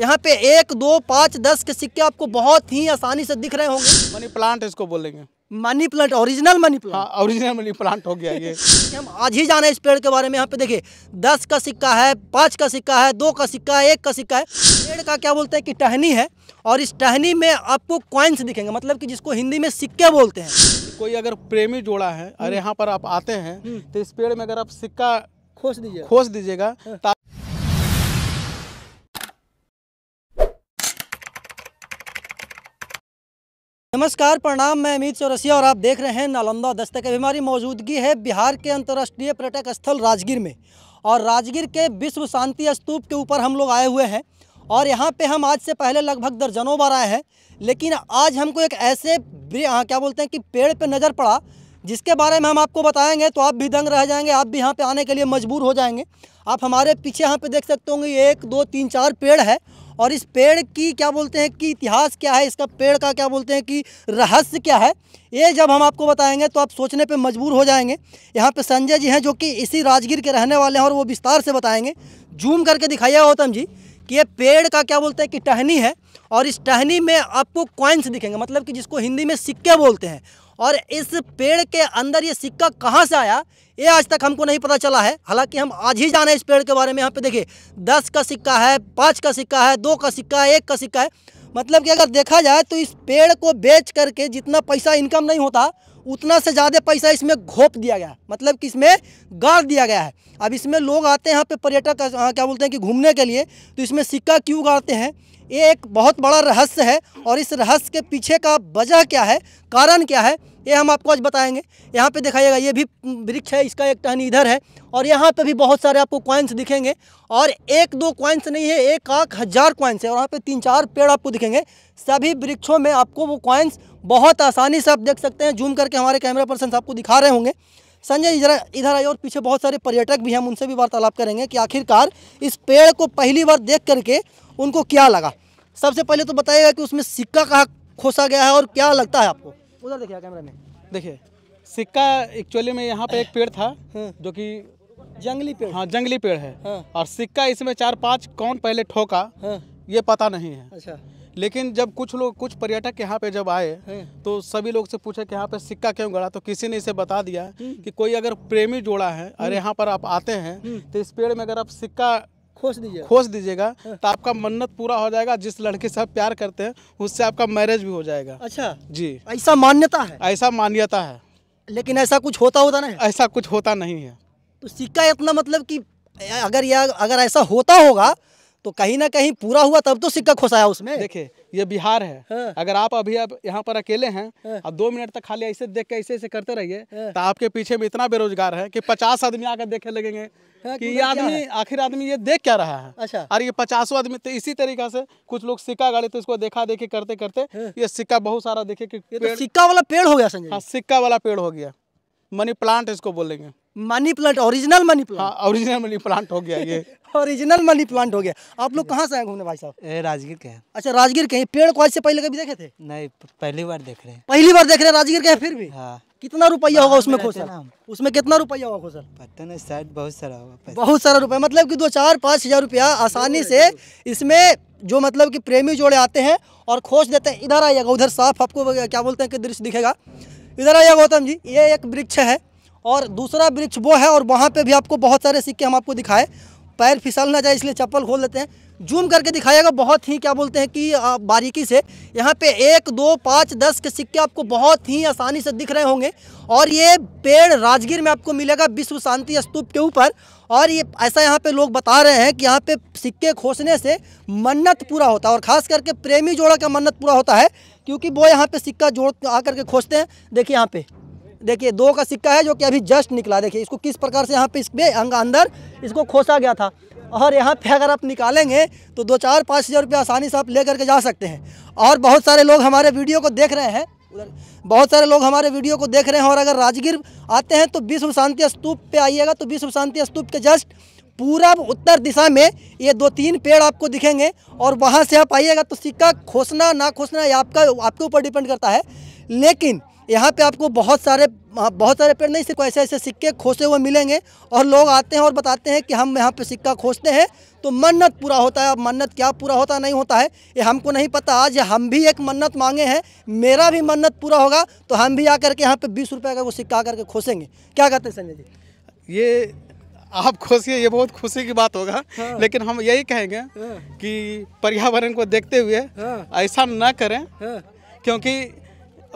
यहाँ पे एक दो पाँच दस के सिक्के आपको बहुत ही आसानी से दिख रहे होंगे मनी प्लांट इसको बोलेंगे money plant original money plant original money plant हो गया ये हम आज ही जाना है इस पेड़ के बारे में यहाँ पे देखिए दस का सिक्का है पाँच का सिक्का है दो का सिक्का है एक का सिक्का है पेड़ का क्या बोलते हैं कि टहनी है और इस टहनी में आपको क्वाइंस दिखेंगे मतलब कि जिसको हिंदी में सिक्के बोलते हैं कोई अगर प्रेमी जोड़ा है अरे हम्म। यहाँ पर आप आते हैं हम्म। तो इस पेड़ में अगर आप सिक्का खोज दीजिए खोज दीजिएगा हाँ। नमस्कार प्रणाम मैं अमित चौरसिया और आप देख रहे हैं नालंदा दस्तक अभी हमारी मौजूदगी है बिहार के अंतर्राष्ट्रीय पर्यटक स्थल राजगीर में और राजगीर के विश्व शांति स्तूप के ऊपर हम लोग आए हुए हैं और यहाँ पे हम आज से पहले लगभग दर्जनों बार आए हैं लेकिन आज हमको एक ऐसे हाँ, क्या बोलते हैं कि पेड़ पर पे नज़र पड़ा जिसके बारे में हम आपको बताएँगे तो आप भी दंग रह जाएंगे आप भी यहाँ पर आने के लिए मजबूर हो जाएंगे आप हमारे पीछे यहाँ पर देख सकते होंगे एक दो तीन चार पेड़ है और इस पेड़ की क्या बोलते हैं कि इतिहास क्या है इसका पेड़ का क्या बोलते हैं कि रहस्य क्या है ये जब हम आपको बताएंगे तो आप सोचने पे मजबूर हो जाएंगे यहाँ पे संजय जी हैं जो कि इसी राजगीर के रहने वाले हैं और वो विस्तार से बताएंगे जूम करके दिखाइए गौतम जी कि ये पेड़ का क्या बोलते हैं कि टहनी है और इस टहनी में आपको कॉइन्स दिखेंगे मतलब कि जिसको हिंदी में सिक्के बोलते हैं और इस पेड़ के अंदर ये सिक्का कहाँ से आया ये आज तक हमको नहीं पता चला है हालांकि हम आज ही जाने इस पेड़ के बारे में यहाँ पे देखिए दस का सिक्का है पाँच का सिक्का है दो का सिक्का है एक का सिक्का है मतलब कि अगर देखा जाए तो इस पेड़ को बेच करके जितना पैसा इनकम नहीं होता उतना से ज़्यादा पैसा इसमें घोप दिया गया है मतलब कि इसमें गाड़ दिया गया है अब इसमें लोग आते हैं यहाँ पे पर्यटक क्या बोलते हैं कि घूमने के लिए तो इसमें सिक्का क्यों गाड़ते हैं ये एक बहुत बड़ा रहस्य है और इस रहस्य के पीछे का वजह क्या है कारण क्या है ये हम आपको आज बताएंगे यहाँ पे दिखाइएगा ये भी वृक्ष है इसका एक टहनी इधर है और यहाँ पे भी बहुत सारे आपको कॉइन्स दिखेंगे और एक दो क्वाइंस नहीं है एक आख हज़ार क्वाइंस है और यहाँ पे तीन चार पेड़ आपको दिखेंगे सभी वृक्षों में आपको वो कॉइन्स बहुत आसानी से आप देख सकते हैं जूम करके हमारे कैमरा पर्सन आपको दिखा रहे होंगे संजय जरा इधर आइए और पीछे बहुत सारे पर्यटक भी हैं उनसे भी वार्तालाप करेंगे कि आखिरकार इस पेड़ को पहली बार देख करके उनको क्या लगा सबसे पहले तो बताइएगा कि उसमें सिक्का कहाँ खोसा गया है और क्या लगता है आपको उधर देखिए कैमरा में देखिए सिक्का एक्चुअली में यहाँ पे एक पेड़ था हाँ। जो कि जंगली पेड़ हाँ जंगली पेड़ है हाँ। और सिक्का इसमें चार पांच कौन पहले ठोका हाँ। ये पता नहीं है अच्छा लेकिन जब कुछ लोग कुछ पर्यटक यहाँ पे जब आए हाँ। तो सभी लोग से पूछे कि यहाँ पे सिक्का क्यों गड़ा तो किसी ने इसे बता दिया हम्म। कि कोई अगर प्रेमी जोड़ा है और हम्म। यहाँ पर आप आते हैं हम्म। तो इस पेड़ में अगर आप सिक्का खोस दीजिए खोस दीजिएगा हाँ। तो आपका मन्नत पूरा हो जाएगा जिस लड़के से आप प्यार करते हैं उससे आपका मैरिज भी हो जाएगा अच्छा जी ऐसा मान्यता है ऐसा मान्यता है लेकिन ऐसा कुछ होता होता नहीं ऐसा कुछ होता नहीं है तो सिक्का इतना मतलब कि अगर यह अगर ऐसा होता होगा तो कहीं ना कहीं पूरा हुआ तब तो सिक्का खोसाया उसमें देखिए ये बिहार है हाँ। अगर आप अभी अब यहाँ पर अकेले हैं हाँ। दो मिनट तक खाली ऐसे देख के ऐसे ऐसे करते रहिए हाँ। तो आपके पीछे में इतना बेरोजगार है कि पचास आदमी आकर देखे लगेंगे हाँ, कि ये आदमी आखिर आदमी ये देख क्या रहा है अच्छा और ये पचासों आदमी तो इसी तरीका से कुछ लोग सिक्का गाड़ी थे तो उसको देखा देखी करते करते हाँ। ये सिक्का बहुत सारा देखे तो सिक्का वाला पेड़ हो गया हाँ, सिक्का वाला पेड़ हो गया मनी प्लांट इसको बोलेंगे money plant original money plant हाँ ओरिजिनल मनी प्लांट हो गया ये ओरिजिनल मनी प्लांट हो गया आप लोग कहाँ से आए घूमने भाई साहब राजगीर के अच्छा राजगीर के पेड़ को आज से पहले कभी देखे थे नहीं पहली बार देख रहे हैं पहली बार देख रहे हैं राजगीर के फिर भी हाँ कितना रुपया होगा उसमें खोसर उसमें कितना रुपया होगा खोसर पता नहीं शायद बहुत सारा होगा बहुत सारा रुपया मतलब कि दो चार पाँच हज़ार रुपया आसानी से इसमें जो मतलब कि प्रेमी जोड़े आते हैं और खोज देते हैं इधर आइएगा उधर साफ आपको क्या बोलते हैं कि दृश्य दिखेगा इधर आइए गौतम जी ये एक वृक्ष है और दूसरा वृक्ष वो है और वहाँ पे भी आपको बहुत सारे सिक्के हम आपको दिखाए पैर फिसल ना जाए इसलिए चप्पल खोल देते हैं जूम करके दिखाएगा बहुत ही क्या बोलते हैं कि बारीकी से यहाँ पे एक दो पाँच दस के सिक्के आपको बहुत ही आसानी से दिख रहे होंगे और ये पेड़ राजगीर में आपको मिलेगा विश्व शांति स्तूप के ऊपर और ये ऐसा यहाँ पे लोग बता रहे हैं कि यहाँ पे सिक्के खोसने से मन्नत पूरा होता है और ख़ास करके प्रेमी जोड़ा का मन्नत पूरा होता है क्योंकि वो यहाँ पे सिक्का जोड़ आकर के खोजते हैं देखिए यहाँ पे देखिए दो का सिक्का है जो कि अभी जस्ट निकला देखिए इसको किस प्रकार से यहाँ पे इसमें अंग अंदर इसको खोसा गया था और यहाँ पे अगर आप निकालेंगे तो दो चार पाँच हज़ार रुपये आसानी से आप ले करके जा सकते हैं और बहुत सारे लोग हमारे वीडियो को देख रहे हैं उधर बहुत सारे लोग हमारे वीडियो को देख रहे हैं और अगर राजगीर आते हैं तो विश्व शांति स्तूप पे आइएगा तो विश्व शांति स्तूप के जस्ट पूरा उत्तर दिशा में ये दो तीन पेड़ आपको दिखेंगे और वहाँ से आप आइएगा तो सिक्का खोसना ना खोसना ये आपका आपके ऊपर डिपेंड करता है लेकिन यहाँ पे आपको बहुत सारे हाँ, बहुत सारे पेड़ नहीं सिर्फ ऐसे ऐसे सिक्के खोसे हुए मिलेंगे और लोग आते हैं और बताते हैं कि हम यहाँ पे सिक्का खोसते हैं तो मन्नत पूरा होता है अब मन्नत क्या पूरा होता नहीं होता है ये हमको नहीं पता आज हम भी एक मन्नत मांगे हैं मेरा भी मन्नत पूरा होगा तो हम भी आकर के यहाँ पर बीस रुपये का वो सिक्का करके खोसेंगे क्या कहते हैं संजय जी ये आप खुशी ये बहुत खुशी की बात होगा हाँ। लेकिन हम यही कहेंगे हाँ। कि पर्यावरण को देखते हुए हाँ। ऐसा ना करें हाँ। क्योंकि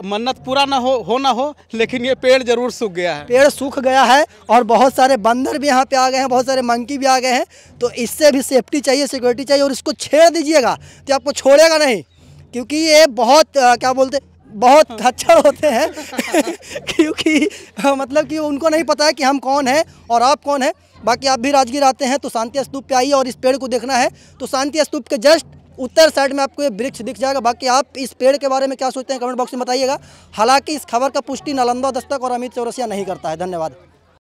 मन्नत पूरा ना हो हो ना हो लेकिन ये पेड़ जरूर सूख गया है पेड़ सूख गया है और बहुत सारे बंदर भी यहाँ पे आ गए हैं बहुत सारे मंकी भी आ गए हैं तो इससे भी सेफ्टी चाहिए सिक्योरिटी चाहिए और इसको छेड़ दीजिएगा तो आपको छोड़ेगा नहीं क्योंकि ये बहुत आ, क्या बोलते बहुत अच्छा होते हैं क्योंकि मतलब कि उनको नहीं पता है कि हम कौन हैं और आप कौन हैं बाकी आप भी राजगीर आते हैं तो शांति स्तूप पे आइए और इस पेड़ को देखना है तो शांति स्तूप के जस्ट उत्तर साइड में आपको ये वृक्ष दिख जाएगा बाकी आप इस पेड़ के बारे में क्या सोचते हैं कमेंट बॉक्स में बताइएगा हालांकि इस खबर का पुष्टि नालंदा दस्तक और अमित चौरसिया नहीं करता है धन्यवाद